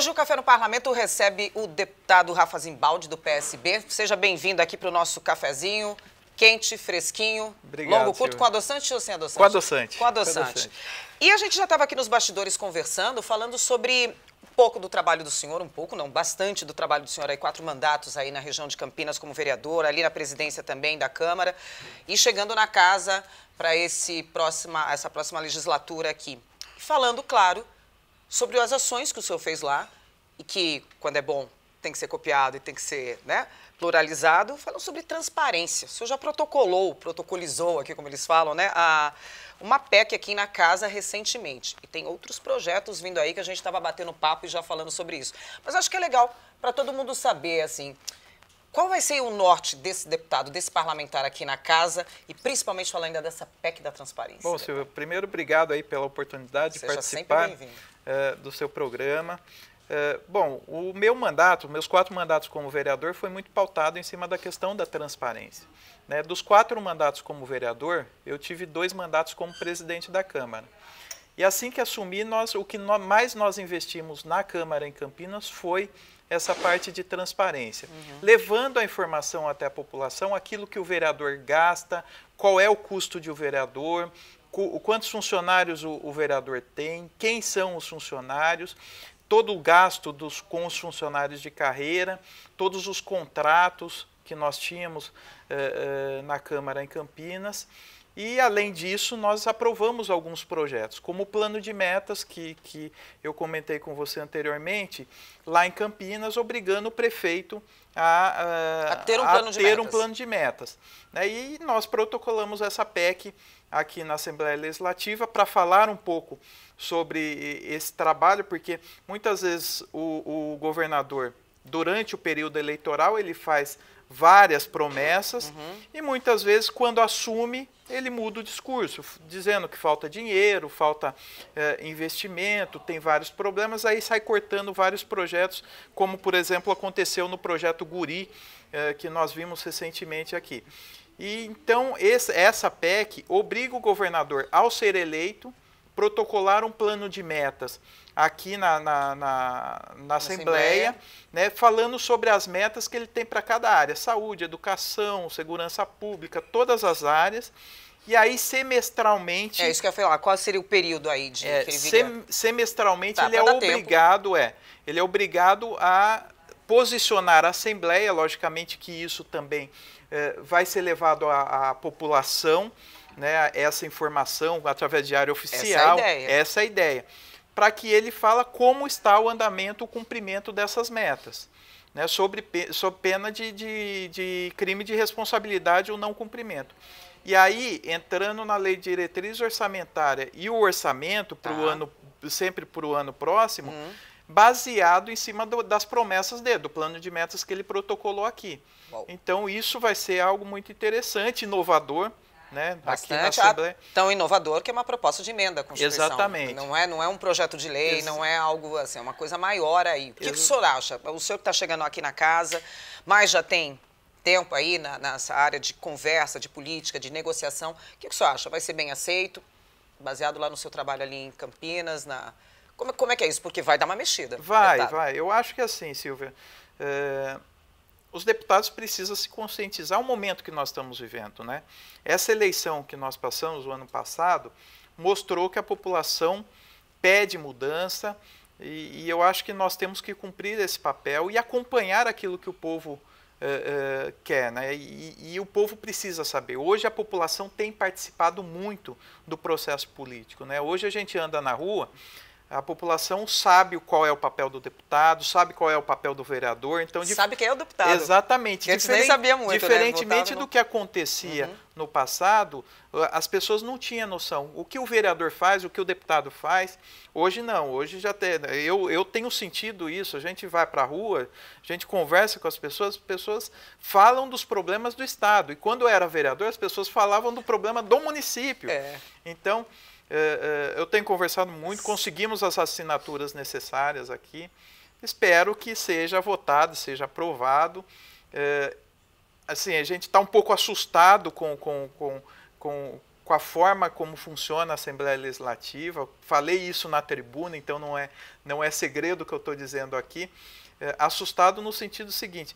Hoje o Café no Parlamento recebe o deputado Rafa Zimbaldi, do PSB. Seja bem-vindo aqui para o nosso cafezinho. Quente, fresquinho, Obrigado, longo, curto, com adoçante ou sem adoçante? Com adoçante. Com adoçante. Com adoçante. E a gente já estava aqui nos bastidores conversando, falando sobre um pouco do trabalho do senhor, um pouco não, bastante do trabalho do senhor aí, quatro mandatos aí na região de Campinas como vereador, ali na presidência também da Câmara, e chegando na casa para essa próxima legislatura aqui. Falando, claro, sobre as ações que o senhor fez lá e que, quando é bom, tem que ser copiado e tem que ser né, pluralizado, falam sobre transparência. O senhor já protocolou, protocolizou aqui, como eles falam, né, a, uma PEC aqui na casa recentemente. E tem outros projetos vindo aí que a gente estava batendo papo e já falando sobre isso. Mas acho que é legal para todo mundo saber, assim, qual vai ser o norte desse deputado, desse parlamentar aqui na casa e principalmente falando ainda dessa PEC da transparência? Bom, Silvio, primeiro obrigado aí pela oportunidade Seja de participar. Sempre eh, do seu programa. Eh, bom, o meu mandato, meus quatro mandatos como vereador, foi muito pautado em cima da questão da transparência. Né? Dos quatro mandatos como vereador, eu tive dois mandatos como presidente da Câmara. E assim que assumi, nós, o que nós, mais nós investimos na Câmara em Campinas foi essa parte de transparência, uhum. levando a informação até a população, aquilo que o vereador gasta, qual é o custo de um vereador, o quantos funcionários o, o vereador tem, quem são os funcionários, todo o gasto dos, com os funcionários de carreira, todos os contratos que nós tínhamos eh, eh, na Câmara em Campinas. E, além disso, nós aprovamos alguns projetos, como o plano de metas que, que eu comentei com você anteriormente, lá em Campinas, obrigando o prefeito a a, a, a ter um, plano, de ter um plano de metas. Né? E nós protocolamos essa PEC aqui na Assembleia Legislativa para falar um pouco sobre esse trabalho, porque muitas vezes o, o governador, durante o período eleitoral, ele faz várias promessas uhum. e muitas vezes, quando assume, ele muda o discurso, dizendo que falta dinheiro, falta é, investimento, tem vários problemas, aí sai cortando vários projetos, como por exemplo aconteceu no projeto Guri, é, que nós vimos recentemente aqui. E então esse, essa PEC obriga o governador, ao ser eleito, protocolar um plano de metas aqui na, na, na, na Assembleia, Assembleia, Né, falando sobre as metas que ele tem para cada área: saúde, educação, segurança pública, todas as áreas. E aí, semestralmente. É isso que eu ia falar, qual seria o período aí de é, sem, Semestralmente, tá, ele é obrigado, tempo. é. Ele é obrigado a posicionar a Assembleia, logicamente que isso também eh, vai ser levado à, à população né, essa informação através de área oficial. Essa é a ideia. Essa é a ideia. Para que ele fala como está o andamento, o cumprimento dessas metas. Né, sobre, sobre pena de, de, de crime de responsabilidade ou não cumprimento. E aí, entrando na lei de diretriz orçamentária e o orçamento para o ah. Tá. ano, sempre para o ano próximo, hum. baseado em cima do, das promessas dele, do plano de metas que ele protocolou aqui. Então, isso vai ser algo muito interessante, inovador né? Bastante, ah, Assembleia... tão inovador que é uma proposta de emenda à Constituição. Exatamente. Não é, não é um projeto de lei, Ex não é algo assim, é uma coisa maior aí. O que, que o senhor acha? O senhor que está chegando aqui na casa, mas já tem tempo aí na, nessa área de conversa, de política, de negociação, o que, que o senhor acha? Vai ser bem aceito? Baseado lá no seu trabalho ali em Campinas, na... Como, como é que é isso? Porque vai dar uma mexida. Vai, verdade? vai. Eu acho que é assim, Silvia... É os deputados precisam se conscientizar o momento que nós estamos vivendo. Né? Essa eleição que nós passamos o ano passado mostrou que a população pede mudança e, e eu acho que nós temos que cumprir esse papel e acompanhar aquilo que o povo Uh, uh, quer, né? E, e, o povo precisa saber. Hoje a população tem participado muito do processo político, né? Hoje a gente anda na rua a população sabe qual é o papel do deputado, sabe qual é o papel do vereador. Então sabe quem é o deputado. Exatamente. Antes Diferent, nem sabia muito. Né? Diferentemente né? do que acontecia uhum. no passado, as pessoas não tinham noção. O que o vereador faz, o que o deputado faz. Hoje não. Hoje já tem. Né? Eu, eu tenho sentido isso. A gente vai para a rua, a gente conversa com as pessoas, as pessoas falam dos problemas do Estado. E quando eu era vereador, as pessoas falavam do problema do município. É. Então. É, é, eu tenho conversado muito, conseguimos as assinaturas necessárias aqui. Espero que seja votado, seja aprovado. É, assim, a gente está um pouco assustado com, com, com, com, com a forma como funciona a Assembleia Legislativa. Falei isso na tribuna, então não é, não é segredo que eu estou dizendo aqui. assustado no sentido seguinte: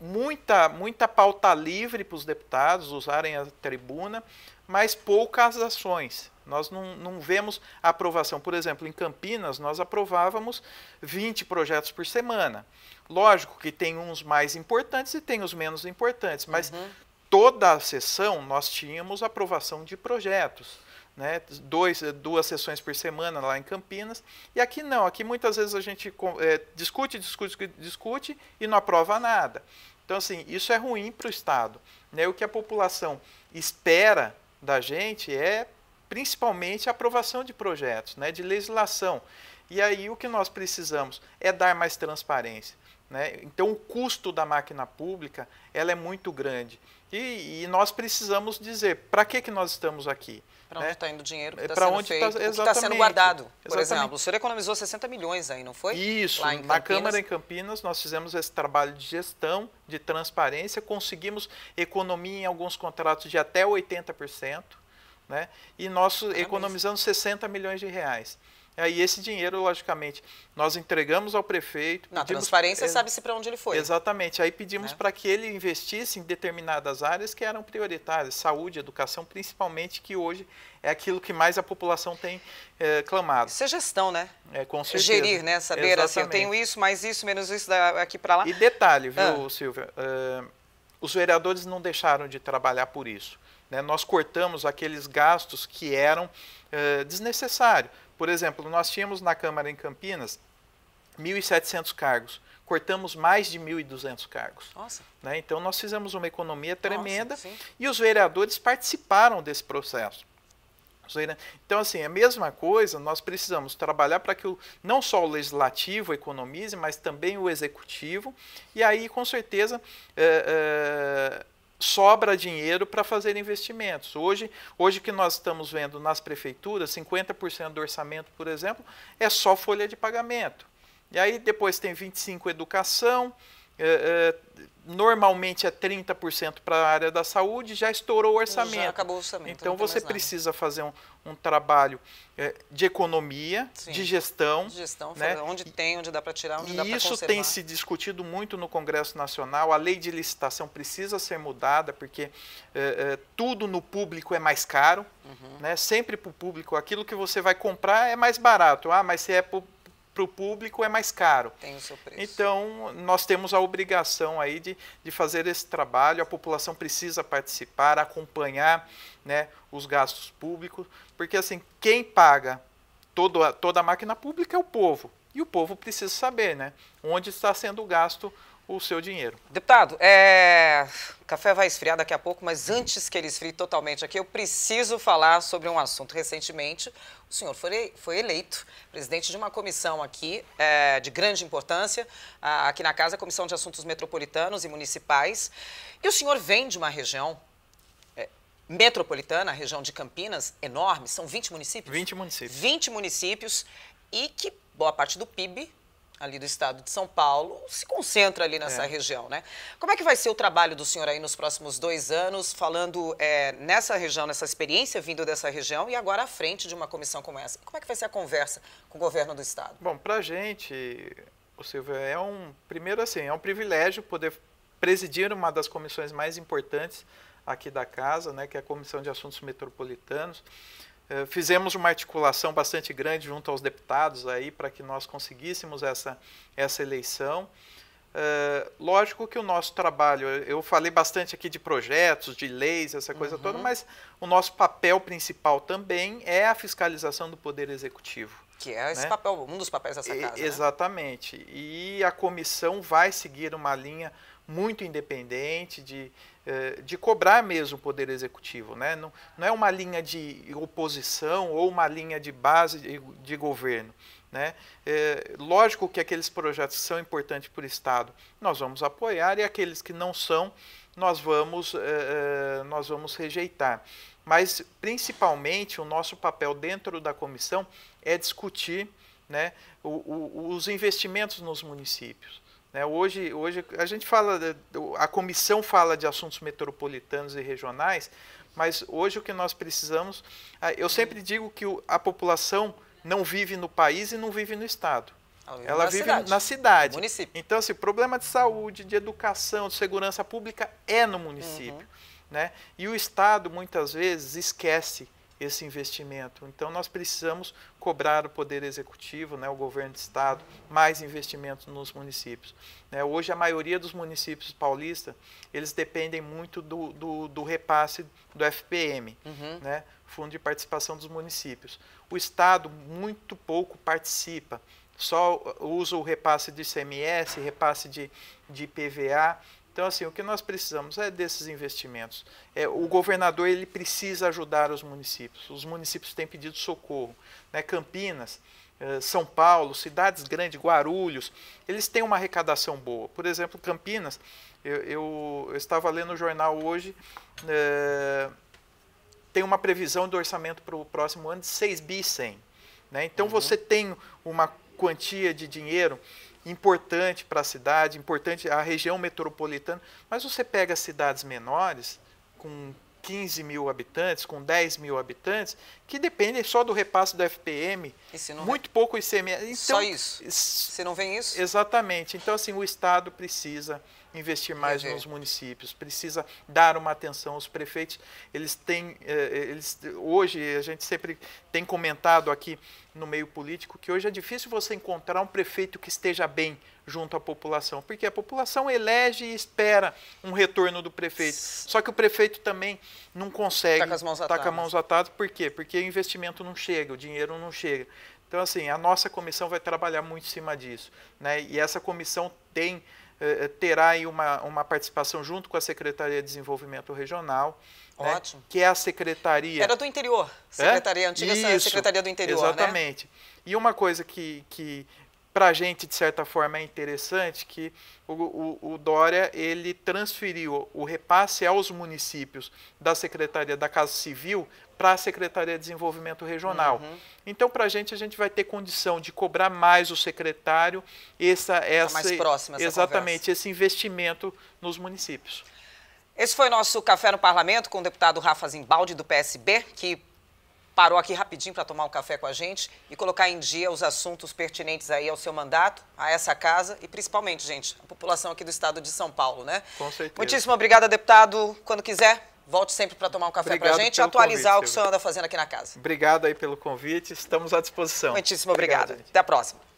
muita, muita pauta livre para os deputados usarem a tribuna, mas poucas ações. Nós não, não vemos aprovação. Por exemplo, em Campinas, nós aprovávamos 20 projetos por semana. Lógico que tem uns mais importantes e tem os menos importantes, mas uhum. toda a sessão nós tínhamos aprovação de projetos né, dois, duas sessões por semana lá em Campinas. E aqui não, aqui muitas vezes a gente é, discute, discute, discute e não aprova nada. Então, assim, isso é ruim para o Estado. Né? O que a população espera da gente é principalmente a aprovação de projetos, né, de legislação. E aí o que nós precisamos é dar mais transparência. Né? Então o custo da máquina pública ela é muito grande. E, e nós precisamos dizer para que, que nós estamos aqui. Para onde está é. indo o dinheiro que está é sendo onde tá feito, tá, está sendo guardado. Por exatamente. exemplo, o senhor economizou 60 milhões aí, não foi? Isso, Lá em na Câmara em Campinas nós fizemos esse trabalho de gestão, de transparência, conseguimos economia em alguns contratos de até 80%, né? e nós Caramba. economizamos 60 milhões de reais. Aí esse dinheiro, logicamente, nós entregamos ao prefeito. Na pedimos, transparência é, sabe-se para onde ele foi. Exatamente. Aí pedimos né? para que ele investisse em determinadas áreas que eram prioritárias, saúde, educação, principalmente, que hoje é aquilo que mais a população tem é, clamado. Isso é gestão, né? É, com certeza. Gerir, né? Saber, exatamente. assim, eu tenho isso, mais isso, menos isso daqui para lá. E detalhe, viu, ah. Silvia? Eh, os vereadores não deixaram de trabalhar por isso. Né? Nós cortamos aqueles gastos que eram eh, desnecessários por exemplo, nós tínhamos na Câmara em Campinas 1.700 cargos cortamos mais de 1.200 cargos. Né? Então, nós fizemos uma economia tremenda Nossa, e os vereadores participaram desse processo. Então, assim, é a mesma coisa, nós precisamos trabalhar para que o, não só o legislativo economize, mas também o executivo. E aí, com certeza, é, sobra dinheiro para fazer investimentos. Hoje, hoje que nós estamos vendo nas prefeituras, 50% do orçamento, por exemplo, é só folha de pagamento. E aí depois tem 25 educação, é, normalmente é 30% para a área da saúde, já estourou o orçamento. Já acabou o orçamento. Então você precisa fazer um, um trabalho é, de economia, Sim. de gestão. De gestão, né? onde tem, onde dá para tirar, onde e dá para isso tem se discutido muito no Congresso Nacional. A lei de licitação precisa ser mudada, porque tudo no público é mais caro. Uhum. Né? Sempre para o público, aquilo que você vai comprar é mais barato. Ah, mas se é para para o público é mais caro. Tem o seu preço. Então, nós temos a obrigação aí de, de fazer esse trabalho, a população precisa participar, acompanhar né, os gastos públicos, porque assim, quem paga todo, toda a máquina pública é o povo. E o povo precisa saber né, onde está sendo gasto o seu dinheiro. Deputado, é... o café vai esfriar daqui a pouco, mas antes que ele esfrie totalmente aqui, eu preciso falar sobre um assunto. Recentemente, o senhor foi, eleito presidente de uma comissão aqui é, de grande importância, aqui na casa, a Comissão de Assuntos Metropolitanos e Municipais. E o senhor vem de uma região é, metropolitana, a região de Campinas, enorme, são 20 municípios? 20 municípios. 20 municípios e que boa parte do PIB ali do estado de São Paulo, se concentra ali nessa é. região, né? Como é que vai ser o trabalho do senhor aí nos próximos dois anos, falando é, nessa região, nessa experiência vindo dessa região e agora à frente de uma comissão como essa? Como é que vai ser a conversa com o governo do estado? Bom, para a gente, o Silvio, é um, primeiro assim, é um privilégio poder presidir uma das comissões mais importantes aqui da casa, né, que é a Comissão de Assuntos Metropolitanos. Eh, fizemos uma articulação bastante grande junto aos deputados aí para que nós conseguíssemos essa, essa eleição. Uh, lógico que o nosso trabalho, eu falei bastante aqui de projetos, de leis, essa coisa uhum. toda, mas o nosso papel principal também é a fiscalização do Poder Executivo. Que é né? papel, um dos papéis dessa casa. E, né? exatamente. Né? E a comissão vai seguir uma linha muito independente de, eh, de cobrar mesmo o poder executivo. Né? Não, não é uma linha de oposição ou uma linha de base de, de governo. Né? É, lógico que aqueles projetos que são importantes para o Estado, nós vamos apoiar, e aqueles que não são, nós vamos, é, nós vamos rejeitar mas principalmente o nosso papel dentro da comissão é discutir né, o, o, os investimentos nos municípios. Né? Hoje, hoje a gente fala, a comissão fala de assuntos metropolitanos e regionais, mas hoje o que nós precisamos, eu sempre digo que a população não vive no país e não vive no estado. Ela, na vive cidade. na cidade. então Então, assim, problema de saúde, de educação, de segurança pública é no município. Uhum. Né? E o Estado muitas vezes esquece esse investimento. Então nós precisamos cobrar o poder executivo, né, o governo de estado, mais investimentos nos municípios. Né, hoje a maioria dos municípios paulistas eles dependem muito do, do, do repasse do FPM, uhum. né, Fundo de Participação dos Municípios. O estado muito pouco participa, só usa o repasse de ICMS, repasse de, de PVA então, assim, o que nós precisamos é desses investimentos. É, o governador ele precisa ajudar os municípios. Os municípios têm pedido socorro. Né? Campinas, eh, São Paulo, cidades grandes, Guarulhos, eles têm uma arrecadação boa. Por exemplo, Campinas, eu, eu, estava lendo o jornal hoje, é, tem uma previsão do orçamento para o próximo ano de 6 bi 100. Né? Então, uhum. você tem uma quantia de dinheiro importante para a cidade, importante a região metropolitana, mas você pega cidades menores com 15 mil habitantes, com 10 mil habitantes, que dependem só do repasse do FPM, muito vem... pouco ICMS. Então, só isso? você não vê isso? Exatamente. Então, assim, o Estado precisa investir mais nos municípios, precisa dar uma atenção. aos prefeitos, eles têm, eh, eles, hoje, a gente sempre tem comentado aqui no meio político que hoje é difícil você encontrar um prefeito que esteja bem junto à população, porque a população elege e espera um retorno do prefeito. Só que o prefeito também não consegue, tá com as mãos atadas. Tá com as mãos atadas, por quê? Porque o investimento não chega, o dinheiro não chega. Então, assim, a nossa comissão vai trabalhar muito em cima disso. Né? E essa comissão tem eh, eh, terá aí uma, uma participação junto com a Secretaria de Desenvolvimento Regional. Né? Ótimo. Né, que é a Secretaria. Era do interior. Secretaria, é? antiga Isso, Secretaria do Interior. Né? Exatamente. Né? E uma coisa que, que para a gente, de certa forma, é interessante que o, o, o, Dória ele transferiu o repasse aos municípios da Secretaria da Casa Civil para a Secretaria de Desenvolvimento Regional. Uhum. Então, para a gente, a gente vai ter condição de cobrar mais o secretário essa, essa, mais próxima essa exatamente conversa. esse investimento nos municípios. Esse foi nosso Café no Parlamento com o deputado Rafa Zimbaldi, do PSB, que parou aqui rapidinho para tomar um café com a gente e colocar em dia os assuntos pertinentes aí ao seu mandato, a essa casa e principalmente, gente, a população aqui do estado de São Paulo, né? Com certeza. Muitíssimo obrigada, deputado. Quando quiser, volte sempre para tomar um café para a gente e atualizar convite, o que o senhor anda fazendo aqui na casa. Obrigado aí pelo convite, estamos à disposição. Muitíssimo obrigado Até a próxima.